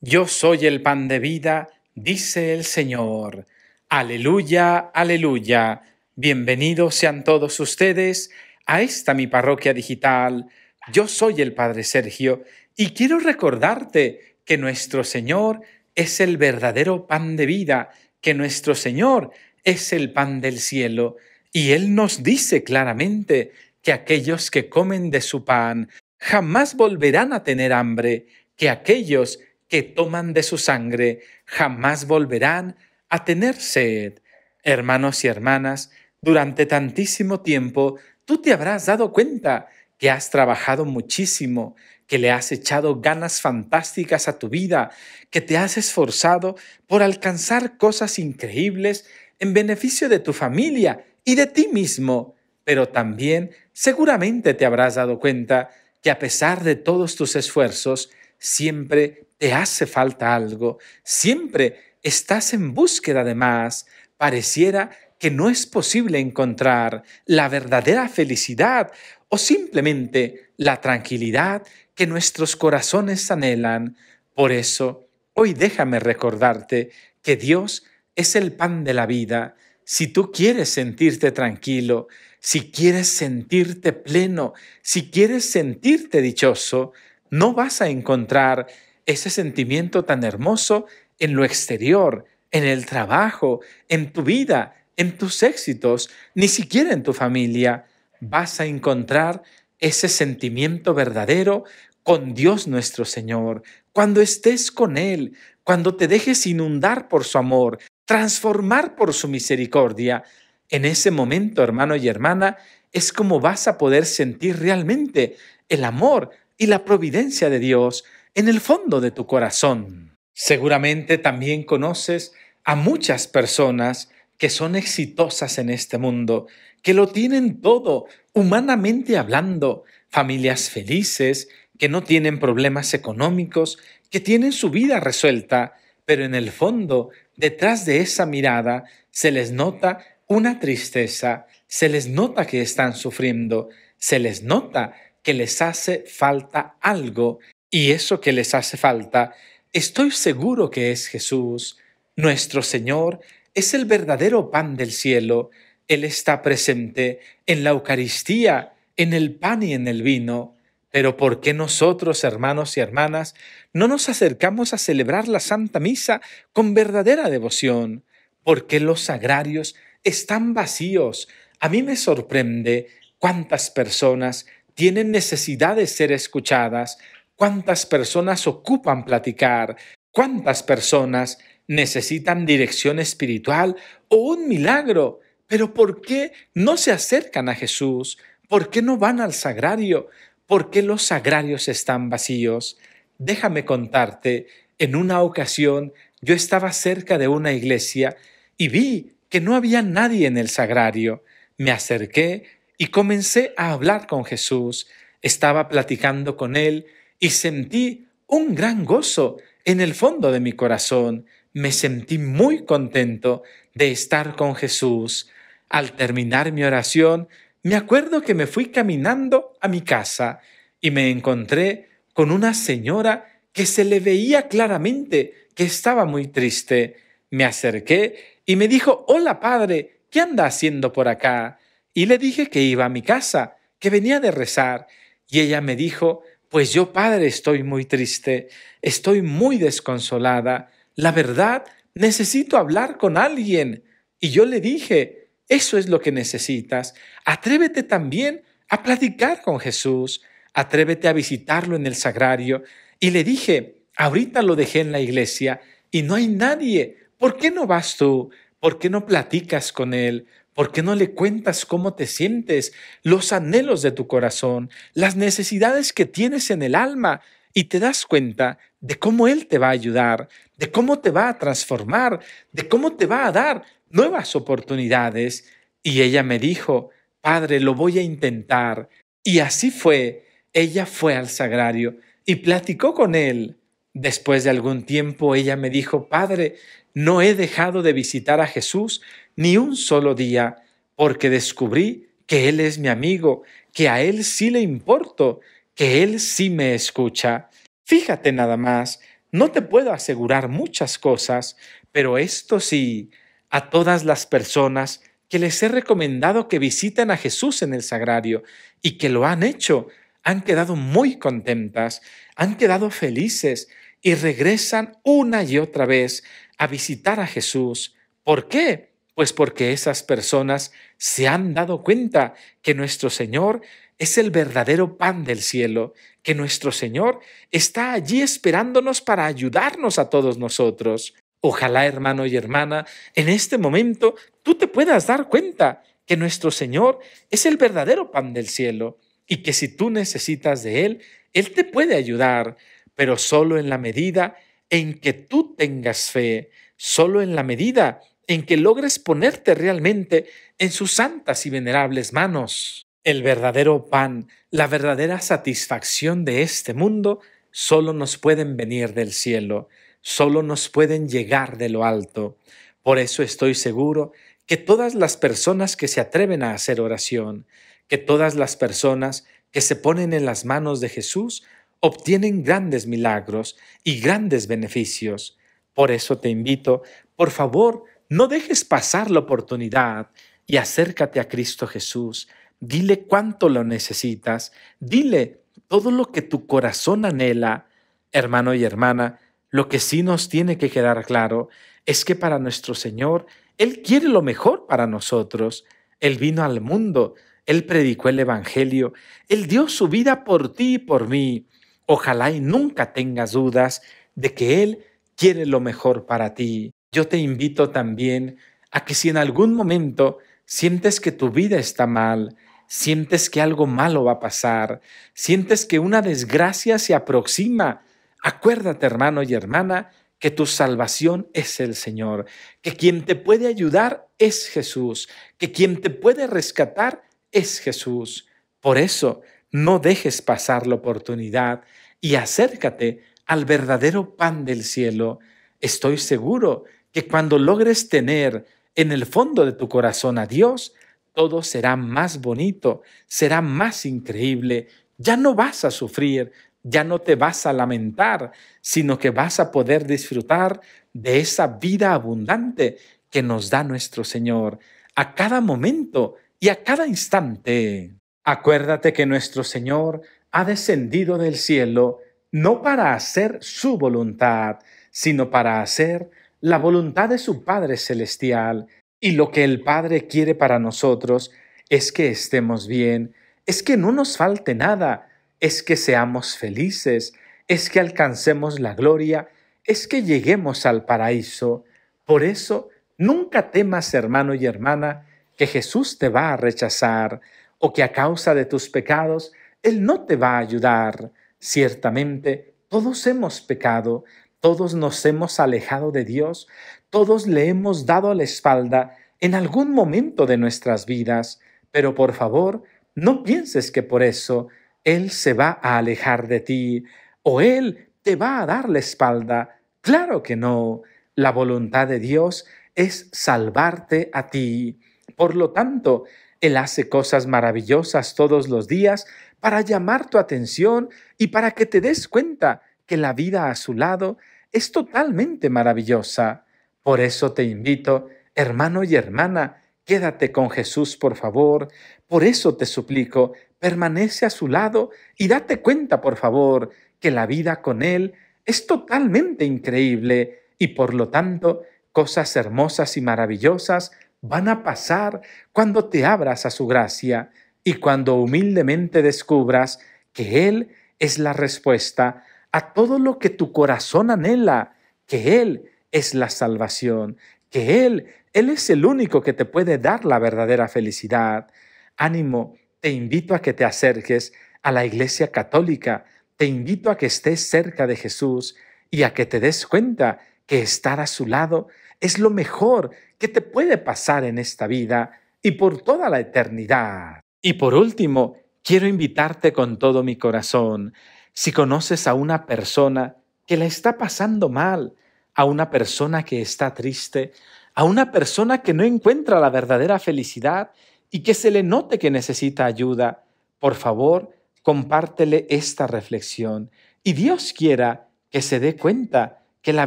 Yo soy el pan de vida, dice el Señor. Aleluya, aleluya. Bienvenidos sean todos ustedes a esta mi parroquia digital. Yo soy el Padre Sergio y quiero recordarte que nuestro Señor es el verdadero pan de vida, que nuestro Señor es el pan del cielo. Y Él nos dice claramente que aquellos que comen de su pan jamás volverán a tener hambre, que aquellos que toman de su sangre jamás volverán a tener sed. Hermanos y hermanas, durante tantísimo tiempo tú te habrás dado cuenta que has trabajado muchísimo, que le has echado ganas fantásticas a tu vida, que te has esforzado por alcanzar cosas increíbles en beneficio de tu familia y de ti mismo. Pero también seguramente te habrás dado cuenta que a pesar de todos tus esfuerzos, siempre te hace falta algo, siempre estás en búsqueda de más, pareciera que no es posible encontrar la verdadera felicidad o simplemente la tranquilidad que nuestros corazones anhelan. Por eso, hoy déjame recordarte que Dios es el pan de la vida. Si tú quieres sentirte tranquilo, si quieres sentirte pleno, si quieres sentirte dichoso, no vas a encontrar ese sentimiento tan hermoso en lo exterior, en el trabajo, en tu vida, en tus éxitos, ni siquiera en tu familia, vas a encontrar ese sentimiento verdadero con Dios nuestro Señor, cuando estés con Él, cuando te dejes inundar por su amor, transformar por su misericordia. En ese momento, hermano y hermana, es como vas a poder sentir realmente el amor y la providencia de Dios, en el fondo de tu corazón. Seguramente también conoces a muchas personas que son exitosas en este mundo, que lo tienen todo, humanamente hablando, familias felices, que no tienen problemas económicos, que tienen su vida resuelta, pero en el fondo, detrás de esa mirada, se les nota una tristeza, se les nota que están sufriendo, se les nota que les hace falta algo y eso que les hace falta, estoy seguro que es Jesús, nuestro Señor, es el verdadero pan del cielo. Él está presente en la Eucaristía, en el pan y en el vino. Pero ¿por qué nosotros, hermanos y hermanas, no nos acercamos a celebrar la Santa Misa con verdadera devoción? ¿Por qué los sagrarios están vacíos? A mí me sorprende cuántas personas tienen necesidad de ser escuchadas, cuántas personas ocupan platicar, cuántas personas necesitan dirección espiritual o un milagro. Pero ¿por qué no se acercan a Jesús? ¿Por qué no van al sagrario? ¿Por qué los sagrarios están vacíos? Déjame contarte, en una ocasión yo estaba cerca de una iglesia y vi que no había nadie en el sagrario. Me acerqué y comencé a hablar con Jesús. Estaba platicando con él y sentí un gran gozo en el fondo de mi corazón. Me sentí muy contento de estar con Jesús. Al terminar mi oración, me acuerdo que me fui caminando a mi casa y me encontré con una señora que se le veía claramente que estaba muy triste. Me acerqué y me dijo, Hola padre, ¿qué anda haciendo por acá? Y le dije que iba a mi casa, que venía de rezar. Y ella me dijo, pues yo, Padre, estoy muy triste, estoy muy desconsolada. La verdad, necesito hablar con alguien. Y yo le dije, eso es lo que necesitas. Atrévete también a platicar con Jesús. Atrévete a visitarlo en el sagrario. Y le dije, ahorita lo dejé en la iglesia y no hay nadie. ¿Por qué no vas tú? ¿Por qué no platicas con él? ¿Por qué no le cuentas cómo te sientes, los anhelos de tu corazón, las necesidades que tienes en el alma? Y te das cuenta de cómo Él te va a ayudar, de cómo te va a transformar, de cómo te va a dar nuevas oportunidades. Y ella me dijo, Padre, lo voy a intentar. Y así fue. Ella fue al sagrario y platicó con Él. Después de algún tiempo, ella me dijo, Padre, no he dejado de visitar a Jesús ni un solo día, porque descubrí que Él es mi amigo, que a Él sí le importo, que Él sí me escucha. Fíjate nada más, no te puedo asegurar muchas cosas, pero esto sí, a todas las personas que les he recomendado que visiten a Jesús en el sagrario y que lo han hecho, han quedado muy contentas, han quedado felices y regresan una y otra vez a visitar a Jesús. ¿Por qué? pues porque esas personas se han dado cuenta que nuestro Señor es el verdadero pan del cielo, que nuestro Señor está allí esperándonos para ayudarnos a todos nosotros. Ojalá, hermano y hermana, en este momento tú te puedas dar cuenta que nuestro Señor es el verdadero pan del cielo y que si tú necesitas de Él, Él te puede ayudar, pero solo en la medida en que tú tengas fe, solo en la medida en que logres ponerte realmente en sus santas y venerables manos. El verdadero pan, la verdadera satisfacción de este mundo, solo nos pueden venir del cielo, solo nos pueden llegar de lo alto. Por eso estoy seguro que todas las personas que se atreven a hacer oración, que todas las personas que se ponen en las manos de Jesús, obtienen grandes milagros y grandes beneficios. Por eso te invito, por favor, no dejes pasar la oportunidad y acércate a Cristo Jesús. Dile cuánto lo necesitas. Dile todo lo que tu corazón anhela, hermano y hermana. Lo que sí nos tiene que quedar claro es que para nuestro Señor, Él quiere lo mejor para nosotros. Él vino al mundo, Él predicó el Evangelio, Él dio su vida por ti y por mí. Ojalá y nunca tengas dudas de que Él quiere lo mejor para ti yo te invito también a que si en algún momento sientes que tu vida está mal, sientes que algo malo va a pasar, sientes que una desgracia se aproxima, acuérdate hermano y hermana que tu salvación es el Señor, que quien te puede ayudar es Jesús, que quien te puede rescatar es Jesús. Por eso, no dejes pasar la oportunidad y acércate al verdadero pan del cielo. Estoy seguro que cuando logres tener en el fondo de tu corazón a Dios, todo será más bonito, será más increíble, ya no vas a sufrir, ya no te vas a lamentar, sino que vas a poder disfrutar de esa vida abundante que nos da nuestro Señor a cada momento y a cada instante. Acuérdate que nuestro Señor ha descendido del cielo no para hacer su voluntad, sino para hacer la voluntad de su Padre Celestial y lo que el Padre quiere para nosotros es que estemos bien, es que no nos falte nada, es que seamos felices, es que alcancemos la gloria, es que lleguemos al paraíso. Por eso, nunca temas, hermano y hermana, que Jesús te va a rechazar o que a causa de tus pecados Él no te va a ayudar. Ciertamente, todos hemos pecado, todos nos hemos alejado de Dios, todos le hemos dado la espalda en algún momento de nuestras vidas, pero por favor, no pienses que por eso Él se va a alejar de ti o Él te va a dar la espalda. Claro que no. La voluntad de Dios es salvarte a ti. Por lo tanto, Él hace cosas maravillosas todos los días para llamar tu atención y para que te des cuenta que la vida a su lado es totalmente maravillosa. Por eso te invito, hermano y hermana, quédate con Jesús, por favor. Por eso te suplico, permanece a su lado y date cuenta, por favor, que la vida con Él es totalmente increíble y por lo tanto cosas hermosas y maravillosas van a pasar cuando te abras a su gracia y cuando humildemente descubras que Él es la respuesta a todo lo que tu corazón anhela, que Él es la salvación, que Él, Él es el único que te puede dar la verdadera felicidad. Ánimo, te invito a que te acerques a la Iglesia Católica, te invito a que estés cerca de Jesús y a que te des cuenta que estar a su lado es lo mejor que te puede pasar en esta vida y por toda la eternidad. Y por último, quiero invitarte con todo mi corazón si conoces a una persona que la está pasando mal, a una persona que está triste, a una persona que no encuentra la verdadera felicidad y que se le note que necesita ayuda, por favor, compártele esta reflexión y Dios quiera que se dé cuenta que la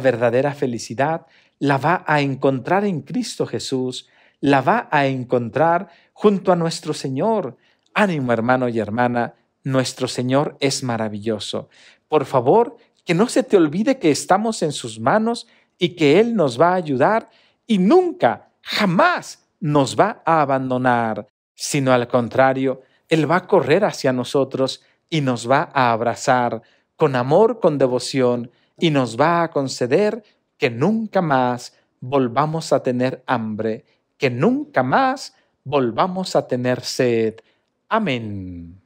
verdadera felicidad la va a encontrar en Cristo Jesús, la va a encontrar junto a nuestro Señor. Ánimo, hermano y hermana, nuestro Señor es maravilloso. Por favor, que no se te olvide que estamos en sus manos y que Él nos va a ayudar y nunca, jamás nos va a abandonar, sino al contrario, Él va a correr hacia nosotros y nos va a abrazar con amor, con devoción y nos va a conceder que nunca más volvamos a tener hambre, que nunca más volvamos a tener sed. Amén.